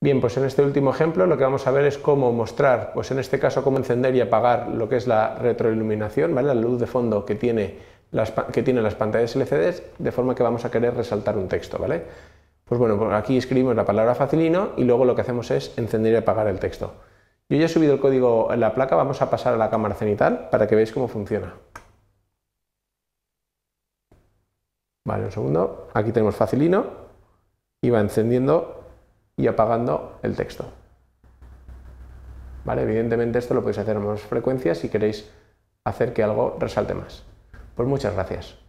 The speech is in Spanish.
Bien, pues en este último ejemplo lo que vamos a ver es cómo mostrar, pues en este caso cómo encender y apagar lo que es la retroiluminación, ¿vale? la luz de fondo que tiene las, que tiene las pantallas LCD de forma que vamos a querer resaltar un texto. ¿vale? Pues bueno, pues aquí escribimos la palabra facilino y luego lo que hacemos es encender y apagar el texto. Yo ya he subido el código en la placa, vamos a pasar a la cámara cenital para que veáis cómo funciona. Vale, un segundo. Aquí tenemos facilino y va encendiendo y apagando el texto. ¿Vale? Evidentemente esto lo podéis hacer a más frecuencia si queréis hacer que algo resalte más. Pues muchas gracias.